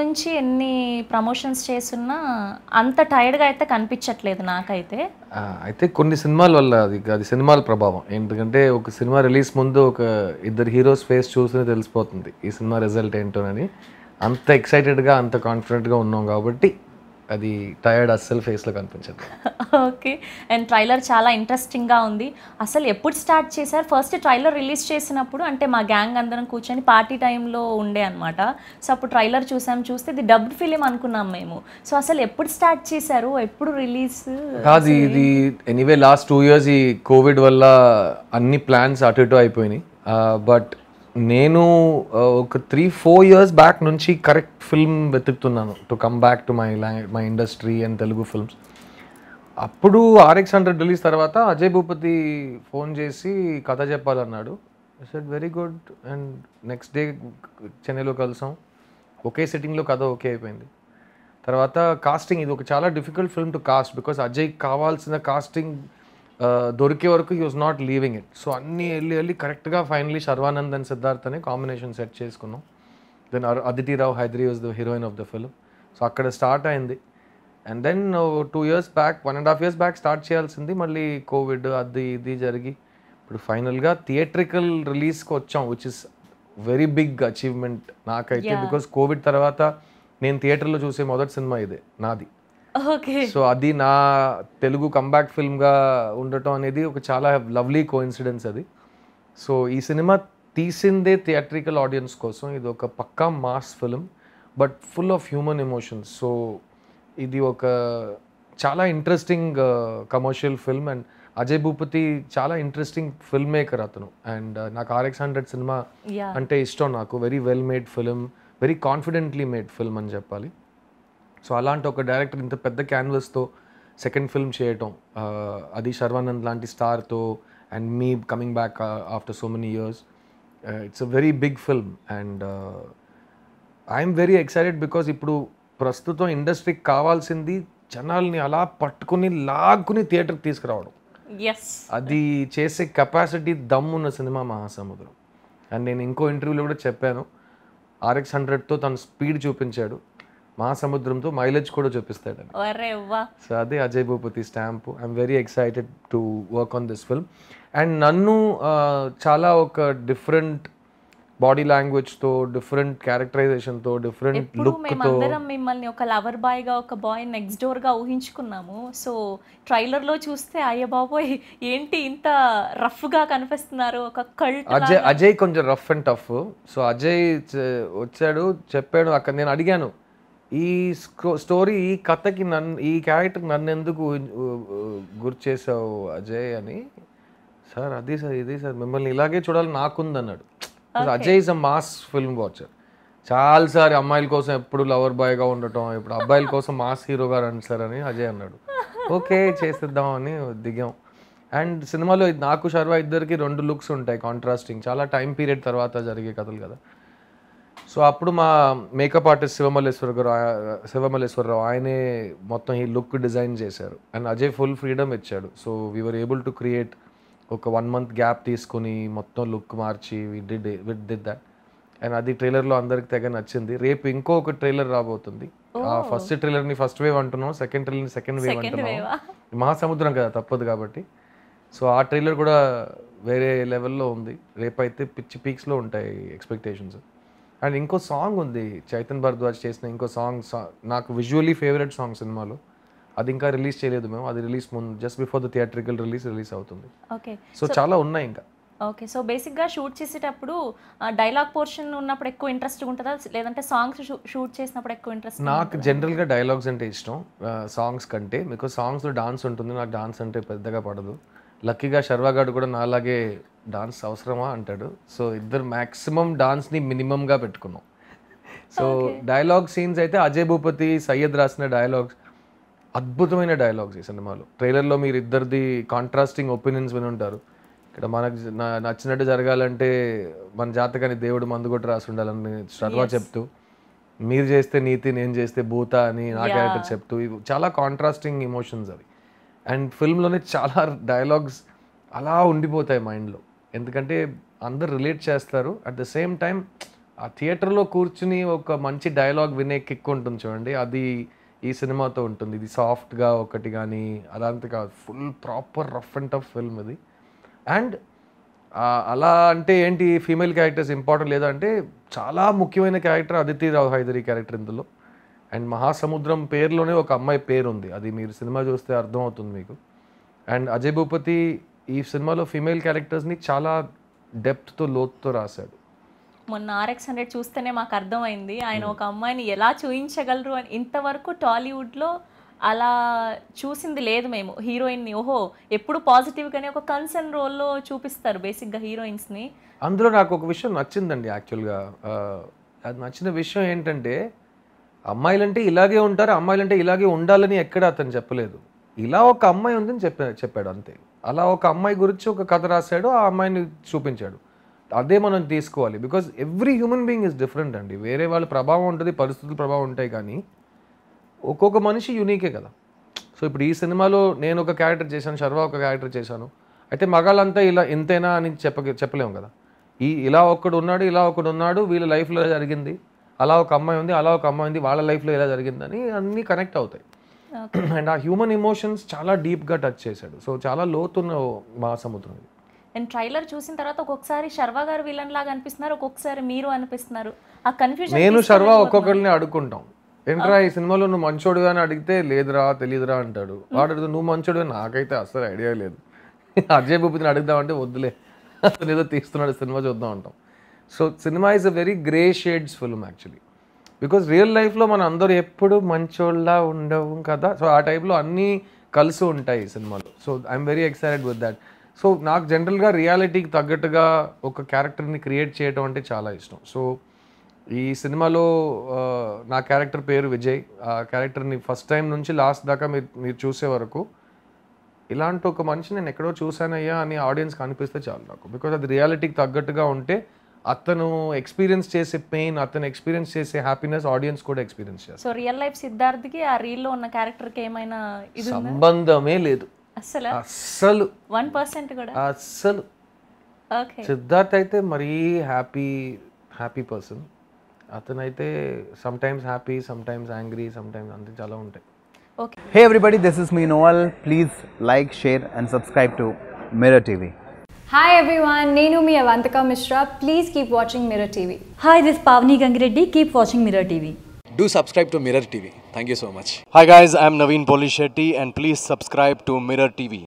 నుంచి ఎన్ని ప్రమోషన్స్ చేస్తున్నా అంత టైర్డ్గా అయితే కనిపించట్లేదు నాకైతే అయితే కొన్ని సినిమాల వల్ల అది అది సినిమాల ప్రభావం ఎందుకంటే ఒక సినిమా రిలీజ్ ముందు ఒక ఇద్దరు హీరోస్ ఫేస్ చూసి తెలిసిపోతుంది ఈ సినిమా రిజల్ట్ ఏంటోనని అంత ఎక్సైటెడ్గా అంత కాన్ఫిడెంట్గా ఉన్నాం కాబట్టి అది టైర్డ్ అస్సలు ఫేస్లో కనిపించదు ఓకే అండ్ ట్రైలర్ చాలా ఇంట్రెస్టింగ్గా ఉంది అసలు ఎప్పుడు స్టార్ట్ చేశారు ఫస్ట్ ట్రైలర్ రిలీజ్ చేసినప్పుడు అంటే మా గ్యాంగ్ అందరం కూర్చొని పార్టీ టైంలో ఉండే అనమాట సో అప్పుడు ట్రైలర్ చూసాం చూస్తే ఇది డబ్డ్ ఫిలిం అనుకున్నాం మేము సో అసలు ఎప్పుడు స్టార్ట్ చేశారు ఎప్పుడు రిలీజ్ కాదు ఇది ఎనీవే లాస్ట్ టూ ఇయర్స్ ఈ కోవిడ్ వల్ల అన్ని ప్లాన్స్ అటు ఇటు అయిపోయినాయి బట్ uh, నేను ఒక త్రీ ఫోర్ ఇయర్స్ బ్యాక్ నుంచి కరెక్ట్ ఫిల్మ్ వెతుకుతున్నాను to come back to my my industry and Telugu films అప్పుడు ఆర్ఎక్స్ హండ్రెడ్ రిలీజ్ తర్వాత అజయ్ భూపతి ఫోన్ చేసి కథ చెప్పాలన్నాడు set very good and next day చెన్నైలో కలిసాం ఒకే సిట్టింగ్లో కథ ఓకే అయిపోయింది తర్వాత కాస్టింగ్ ఇది ఒక చాలా difficult film to cast because Ajay కావాల్సిన కాస్టింగ్ దొరికే వరకు he was not leaving it so అన్ని వెళ్ళి వెళ్ళి కరెక్ట్గా ఫైనలీ శర్వానంద్ అండ్ సిద్ధార్థ్ అనే కాంబినేషన్ సెట్ చేసుకున్నాం then Aditi Rao Hydari was the heroine of the film so అక్కడ స్టార్ట్ అయింది and then two years back one and half years back start చేయాల్సింది మళ్ళీ కోవిడ్ అది ఇది జరిగి ఇప్పుడు ఫైనల్గా థియేట్రికల్ రిలీజ్కి వచ్చాం which is very big achievement నాకైతే బికాస్ కోవిడ్ తర్వాత నేను థియేటర్లో చూసే మొదటి సినిమా ఇదే నాది సో అది నా తెలుగు కంబ్యాక్ ఫిల్మ్గా ఉండటం అనేది ఒక చాలా లవ్లీ కోఇన్సిడెన్స్ అది సో ఈ సినిమా తీసిందే థియేట్రికల్ ఆడియన్స్ కోసం ఇది ఒక పక్కా mass film but full of human emotions so ఇది ఒక చాలా interesting commercial film and Ajay Bhupathi చాలా ఇంట్రెస్టింగ్ ఫిల్మ్ మేకర్ అతను అండ్ uh, నాకు ఆర్ఎక్స్ హండ్రెడ్ సినిమా అంటే ఇష్టం నాకు very well made film very confidently made film అని చెప్పాలి సో అలాంటి ఒక డైరెక్టర్ ఇంత పెద్ద క్యాన్వస్తో సెకండ్ ఫిల్మ్ చేయటం అది శర్వానంద్ లాంటి స్టార్తో and me coming back after so many years it's a very big film and I'm very excited because ఇప్పుడు ప్రస్తుతం ఇండస్ట్రీకి కావాల్సింది జనాల్ని అలా పట్టుకుని లాగుని థియేటర్కి తీసుకురావడం అది చేసే కెపాసిటీ దమ్ ఉన్న సినిమా మహాసముద్రం అండ్ నేను ఇంకో ఇంటర్వ్యూలో కూడా చెప్పాను ఆర్ఎక్స్ హండ్రెడ్తో తను స్పీడ్ చూపించాడు మా సముద్రంతో మైలేజ్ కూడా చూపిస్తాడు సో అదే Ajay Bhupathi stamp I'm very excited to work on this film and నన్ను చాలా ఒక డిఫరెంట్ బాడీ లాంగ్వేజ్ తో డిఫరెంట్ క్యారెక్టరైజేషన్ తో డిఫరెంట్ లుక్ తో మిమ్మల్ని ఒక లవర్ బాయ్ గా ఒక బాయ్ నెక్స్ట్ డోర్ గా ఊహించుకున్నాము సో ట్రైలర్ లో చూస్తే అయ్య బాబోయ్ ఏంటి ఇంత రఫ్ గా కనిపిస్తున్నారు ఒక కల్ట్ అజయ్ అజయ్ కొంచెం rough and tough so Ajay వచ్చాడు చెప్పాడు అక్కడ నేను అడిగాను ఈ స్టోరీ ఈ కథకి నన్ను ఈ క్యారెక్టర్ నన్ను ఎందుకు గుర్తు చేసావు అజయ్ అని సార్ అది సార్ ఇది సార్ మిమ్మల్ని ఇలాగే చూడాలి నాకుంది అన్నాడు Ajay is a mass film watcher చాలాసారి అమ్మాయిల కోసం ఎప్పుడు లవర్ బాయ్గా ఉండటం ఇప్పుడు అబ్బాయిల కోసం మాస్ గారు రండి సార్ అని అజయ్ అన్నాడు ఓకే చేసేద్దాం అని దిగాం అండ్ సినిమాలో నాకు శర్వా ఇద్దరికి రెండు లుక్స్ ఉంటాయి కాంట్రాస్టింగ్ చాలా టైం పీరియడ్ తర్వాత జరిగే కథలు కదా సో అప్పుడు మా మేకప్ ఆర్టిస్ట్ శివమల్లేశ్వర గారు శివమల్లేశ్వరరావు ఆయనే మొత్తం ఈ లుక్ డిజైన్ చేశారు అండ్ అజయ్ ఫుల్ ఫ్రీడమ్ ఇచ్చాడు so we're able to create ఒక వన్ మంత్ గ్యాప్ తీసుకుని మొత్తం లుక్ మార్చి వి డి విత్ డిడ్ దట్ అండ్ అది ట్రైలర్లో అందరికి తెగ నచ్చింది రేపు ఇంకో ఒక ట్రైలర్ రాబోతుంది ఫస్ట్ ట్రైలర్ని ఫస్ట్ వేవ్ అంటున్నాం సెకండ్ ట్రైలర్ని సెకండ్ వేవ్ అంటున్నాం మహాసముద్రం కదా తప్పదు కాబట్టి సో ఆ ట్రైలర్ కూడా వేరే లెవెల్లో ఉంది రేపైతే పిచ్చి పీక్స్లో ఉంటాయి ఎక్స్పెక్టేషన్స్ అండ్ ఇంకో సాంగ్ ఉంది చైతన్ భరద్వాజ్ చేసిన ఇంకో సాంగ్ నాకు విజువలీ ఫేవరెట్ సాంగ్ సినిమాలో అది ఇంకా రిలీజ్ చేయలేదు మేము అది రిలీజ్ ముందు just before the theatrical release release అవుతుంది ఓకే సో చాలా ఉన్నాయి ఇంకా ఓకే సో బేసిక్గా షూట్ చేసేటప్పుడు డైలాగ్ పోర్షన్ ఉన్నప్పుడు ఎక్కువ ఇంట్రెస్ట్ ఉంటుందా లేదంటే సాంగ్స్ షూట్ చేసినప్పుడు ఎక్కువ ఇంట్రెస్ట్ నాకు జనరల్గా డైలాగ్స్ అంటే ఇష్టం సాంగ్స్ కంటే మీకు సాంగ్స్లో డాన్స్ ఉంటుంది నాకు డాన్స్ అంటే పెద్దగా పడదు లక్కీగా శర్వాగాడు కూడా నాలాగే డాన్స్ అవసరమా అంటాడు సో ఇద్దరు మ్యాక్సిమం డాన్స్ని మినిమంగా పెట్టుకున్నాం సో డైలాగ్ సీన్స్ అయితే అజయ్ భూపతి సయ్యద్ రాసిన డైలాగ్స్ అద్భుతమైన డైలాగ్స్ ఈ సినిమాలో ట్రైలర్లో మీరు ఇద్దరిది కాంట్రాస్టింగ్ ఒపీనియన్స్ విని ఉంటారు ఇక్కడ మనకు నచ్చినట్టు జరగాలంటే మన జాతకాన్ని దేవుడు మందు కొట్టి రాసి ఉండాలని శ్రద్ధ చెప్తూ మీరు చేస్తే నీతి నేను చేస్తే భూత అని నా క్యారెక్టర్ చెప్తూ చాలా కాంట్రాస్టింగ్ ఎమోషన్స్ అవి అండ్ ఫిల్మ్లోనే చాలా డైలాగ్స్ అలా ఉండిపోతాయి మైండ్లో ఎందుకంటే అందరు రిలేట్ చేస్తారు అట్ ద సేమ్ టైం ఆ థియేటర్లో కూర్చుని ఒక మంచి డైలాగ్ వినే కిక్ ఉంటుంది చూడండి అది ఈ సినిమాతో ఉంటుంది ఇది సాఫ్ట్గా ఒకటి కానీ అలాంటి కాదు full proper rough and tough film ఇది అండ్ అలా అంటే ఏంటి ఫీమేల్ క్యారెక్టర్స్ ఇంపార్టెంట్ లేదా అంటే చాలా ముఖ్యమైన క్యారెక్టర్ అదితి రావు హైదరి క్యారెక్టర్ ఇందులో అండ్ మహాసముద్రం పేరులోనే ఒక అమ్మాయి పేరు ఉంది అది మీరు సినిమా చూస్తే అర్థమవుతుంది మీకు అండ్ అజయ్ భూపతి ఈ సినిమాలో ఫీమేల్ క్యారెక్టర్స్ని చాలా డెప్త్తో లోతుతో రాశాడు మొన్న ఆర్ఎక్స్ హండ్రెడ్ చూస్తేనే మాకు అర్థమైంది ఆయన ఒక అమ్మాయిని ఎలా చూయించగలరు అని ఇంతవరకు టాలీవుడ్లో అలా చూసింది లేదు మేము హీరోయిన్ని ఓహో ఎప్పుడు పాజిటివ్గానే ఒక కన్సర్న్ రోల్లో చూపిస్తారు బేసిక్గా హీరోయిన్స్ని అందులో నాకు ఒక విషయం నచ్చిందండి యాక్చువల్గా అది నచ్చిన విషయం ఏంటంటే అమ్మాయిలంటే ఇలాగే ఉంటారు అమ్మాయిలంటే ఇలాగే ఉండాలని ఎక్కడ అతను చెప్పలేదు ఇలా ఒక అమ్మాయి ఉందని చెప్పా చెప్పాడు అంతే అలా ఒక అమ్మాయి గురించి ఒక కథ రాశాడు ఆ అమ్మాయిని చూపించాడు అదే మనం తీసుకోవాలి because every human being is different అండి వేరే వాళ్ళ ప్రభావం ఉంటుంది పరిస్థితుల ప్రభావం ఉంటాయి కానీ ఒక్కొక్క మనిషి యూనికే కదా సో ఇప్పుడు ఈ సినిమాలో నేను ఒక క్యారెక్టర్ చేశాను శర్వా ఒక క్యారెక్టర్ చేశాను అయితే మగాళ్ళంతా ఇలా ఇంతేనా అని చెప్ప చెప్పలేము కదా ఈ ఇలా ఒక్కడు ఉన్నాడు ఇలా ఒకడు ఉన్నాడు వీళ్ళ లైఫ్లో జరిగింది అలా ఒక అమ్మాయి ఉంది అలా ఒక అమ్మాయి ఉంది వాళ్ళ లైఫ్లో ఇలా జరిగిందని అన్నీ కనెక్ట్ అవుతాయి అండ్ ఆ హ్యూమన్ ఇమోషన్స్ చాలా డీప్గా టచ్ చేశాడు సో చాలా లోతున్న మహాసముద్రం ఇది అండ్ ట్రైలర్ చూసిన తర్వాత ఒక్కొక్కసారి శర్వా గారు విలన్ లాగా అనిపిస్తున్నారు ఒక్కొక్కసారి మీరు అనిపిస్తున్నారు ఆ కన్ఫ్యూజన్ నేను శర్వా ఒక్కొక్కరిని అడుగుకుంటాం ఏంట్రా ఈ సినిమాలో నువ్వు మంచోడు అని అడిగితే లేదురా తెలియదురా అంటాడు hmm. వాడు నువ్వు మంచోడు నాకైతే అసలు ఐడియా లేదు అజయ్ భూపతిని అడుగుదామంటే వద్దులే అసలు ఏదో తీస్తున్నాడు సినిమా చూద్దాం అంటాం so cinema is a very grey shades film actually because real లైఫ్లో మనం అందరూ ఎప్పుడు మంచోళ్ళ ఉండవు కదా సో ఆ టైప్లో అన్నీ కలిసి ఉంటాయి సినిమాలో so I'm very excited with that so నాకు జనరల్గా రియాలిటీకి తగ్గట్టుగా ఒక క్యారెక్టర్ని క్రియేట్ చేయడం అంటే చాలా ఇష్టం సో ఈ సినిమాలో నా క్యారెక్టర్ పేరు విజయ్ ఆ క్యారెక్టర్ని ఫస్ట్ టైం నుంచి లాస్ట్ దాకా మీరు మీరు చూసే వరకు ఇలాంటి ఒక మనిషి నేను ఎక్కడో చూశానయ్యా అని ఆడియన్స్కి అనిపిస్తే చాలు నాకు బికాజ్ అది రియాలిటీకి తగ్గట్టుగా ఉంటే అతను ఎక్స్పీరియన్స్ చేసే పెయిన్ అతను ఎక్స్పీరియన్స్ చేసే హ్యాపీనెస్ ఆడియన్స్ కూడా ఎక్స్పీరియన్స్ చేస్తారు సో రియల్ లైఫ్ సిద్ధార్థ్కి ఆ రీల్లో ఉన్న క్యారెక్టర్ కి ఏమైనా ఇది సంబంధమే లేదు అసలు అస్సలు వన్ పర్సెంట్ కూడా అస్సలు సిద్ధార్థ్ అయితే మరీ హ్యాపీ హ్యాపీ పర్సన్ అతనైతే some times happy some times angry some times అంతే చాలా ఉంటాయి okay hey everybody this is me Noel please like share and subscribe to mirror TV Hi everyone, Nenu me Avantika Mishra. Please keep watching Mirror TV. Hi, this is Pavni Gangireddy. Keep watching Mirror TV. Do subscribe to Mirror TV. Thank you so much. Hi guys, I'm Naveen Polishetty and please subscribe to Mirror TV.